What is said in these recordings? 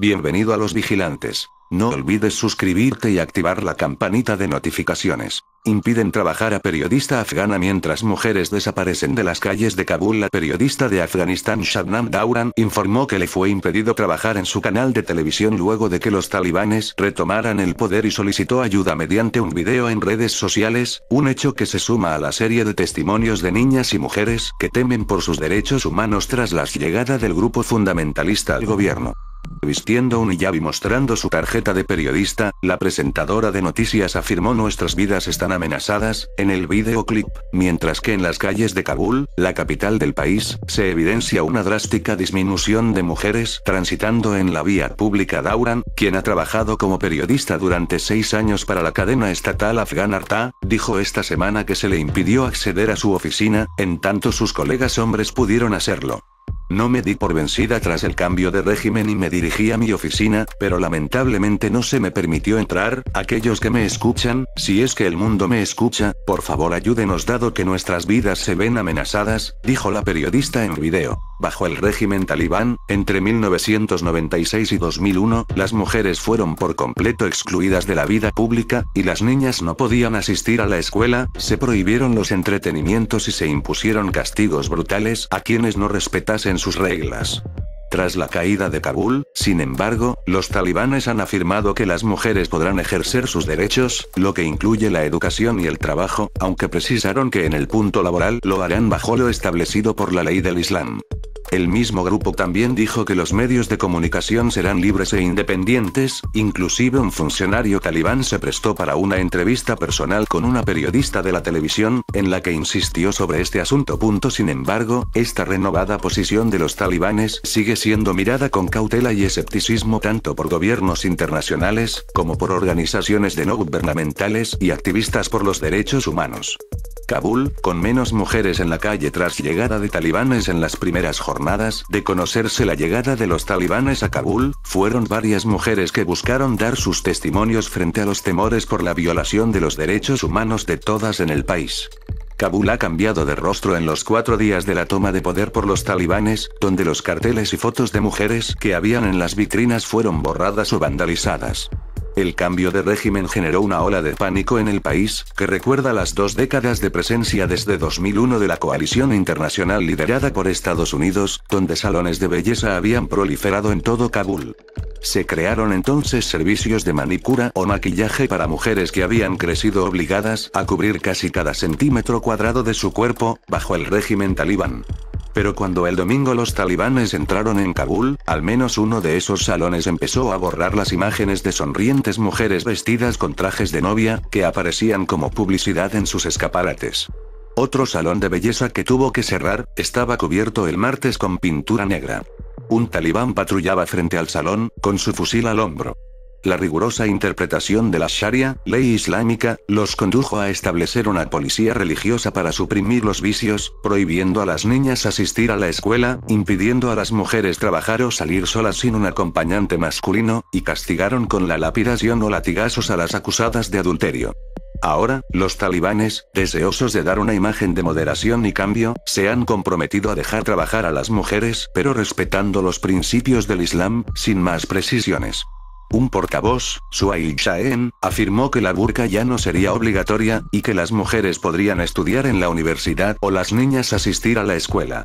Bienvenido a los vigilantes. No olvides suscribirte y activar la campanita de notificaciones. Impiden trabajar a periodista afgana mientras mujeres desaparecen de las calles de Kabul. La periodista de Afganistán Shabnam Dauran informó que le fue impedido trabajar en su canal de televisión luego de que los talibanes retomaran el poder y solicitó ayuda mediante un video en redes sociales, un hecho que se suma a la serie de testimonios de niñas y mujeres que temen por sus derechos humanos tras la llegada del grupo fundamentalista al gobierno. Vistiendo un hijab y mostrando su tarjeta de periodista, la presentadora de noticias afirmó nuestras vidas están amenazadas, en el videoclip, mientras que en las calles de Kabul, la capital del país, se evidencia una drástica disminución de mujeres transitando en la vía pública Dauran, quien ha trabajado como periodista durante seis años para la cadena estatal afgan Arta, dijo esta semana que se le impidió acceder a su oficina, en tanto sus colegas hombres pudieron hacerlo. No me di por vencida tras el cambio de régimen y me dirigí a mi oficina, pero lamentablemente no se me permitió entrar, aquellos que me escuchan, si es que el mundo me escucha, por favor ayúdenos dado que nuestras vidas se ven amenazadas, dijo la periodista en video. Bajo el régimen talibán, entre 1996 y 2001, las mujeres fueron por completo excluidas de la vida pública, y las niñas no podían asistir a la escuela, se prohibieron los entretenimientos y se impusieron castigos brutales a quienes no respetasen sus reglas. Tras la caída de Kabul, sin embargo, los talibanes han afirmado que las mujeres podrán ejercer sus derechos, lo que incluye la educación y el trabajo, aunque precisaron que en el punto laboral lo harán bajo lo establecido por la ley del Islam. El mismo grupo también dijo que los medios de comunicación serán libres e independientes, inclusive un funcionario talibán se prestó para una entrevista personal con una periodista de la televisión, en la que insistió sobre este asunto. Sin embargo, esta renovada posición de los talibanes sigue siendo mirada con cautela y escepticismo tanto por gobiernos internacionales, como por organizaciones de no gubernamentales y activistas por los derechos humanos. Kabul, con menos mujeres en la calle tras llegada de talibanes en las primeras jornadas de conocerse la llegada de los talibanes a Kabul, fueron varias mujeres que buscaron dar sus testimonios frente a los temores por la violación de los derechos humanos de todas en el país. Kabul ha cambiado de rostro en los cuatro días de la toma de poder por los talibanes, donde los carteles y fotos de mujeres que habían en las vitrinas fueron borradas o vandalizadas. El cambio de régimen generó una ola de pánico en el país, que recuerda las dos décadas de presencia desde 2001 de la coalición internacional liderada por Estados Unidos, donde salones de belleza habían proliferado en todo Kabul. Se crearon entonces servicios de manicura o maquillaje para mujeres que habían crecido obligadas a cubrir casi cada centímetro cuadrado de su cuerpo, bajo el régimen talibán. Pero cuando el domingo los talibanes entraron en Kabul, al menos uno de esos salones empezó a borrar las imágenes de sonrientes mujeres vestidas con trajes de novia, que aparecían como publicidad en sus escaparates. Otro salón de belleza que tuvo que cerrar, estaba cubierto el martes con pintura negra. Un talibán patrullaba frente al salón, con su fusil al hombro. La rigurosa interpretación de la Sharia, ley islámica, los condujo a establecer una policía religiosa para suprimir los vicios, prohibiendo a las niñas asistir a la escuela, impidiendo a las mujeres trabajar o salir solas sin un acompañante masculino, y castigaron con la lapidación o latigazos a las acusadas de adulterio. Ahora, los talibanes, deseosos de dar una imagen de moderación y cambio, se han comprometido a dejar trabajar a las mujeres, pero respetando los principios del Islam, sin más precisiones. Un portavoz, Suail Shaen, afirmó que la burka ya no sería obligatoria, y que las mujeres podrían estudiar en la universidad o las niñas asistir a la escuela.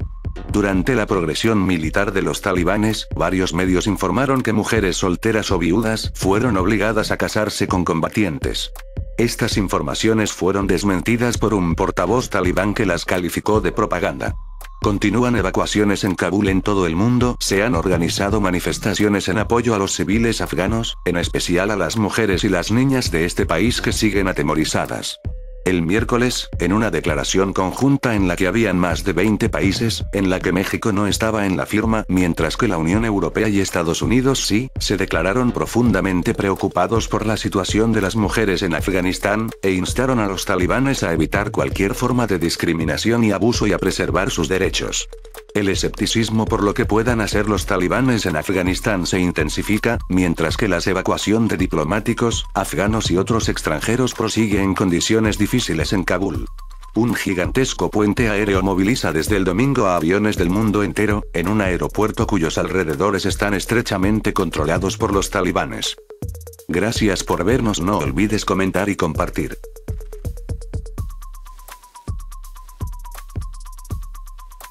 Durante la progresión militar de los talibanes, varios medios informaron que mujeres solteras o viudas fueron obligadas a casarse con combatientes. Estas informaciones fueron desmentidas por un portavoz talibán que las calificó de propaganda. Continúan evacuaciones en Kabul en todo el mundo, se han organizado manifestaciones en apoyo a los civiles afganos, en especial a las mujeres y las niñas de este país que siguen atemorizadas. El miércoles, en una declaración conjunta en la que habían más de 20 países, en la que México no estaba en la firma, mientras que la Unión Europea y Estados Unidos sí, se declararon profundamente preocupados por la situación de las mujeres en Afganistán, e instaron a los talibanes a evitar cualquier forma de discriminación y abuso y a preservar sus derechos. El escepticismo por lo que puedan hacer los talibanes en Afganistán se intensifica, mientras que la evacuación de diplomáticos, afganos y otros extranjeros prosigue en condiciones difíciles en Kabul. Un gigantesco puente aéreo moviliza desde el domingo a aviones del mundo entero, en un aeropuerto cuyos alrededores están estrechamente controlados por los talibanes. Gracias por vernos, no olvides comentar y compartir.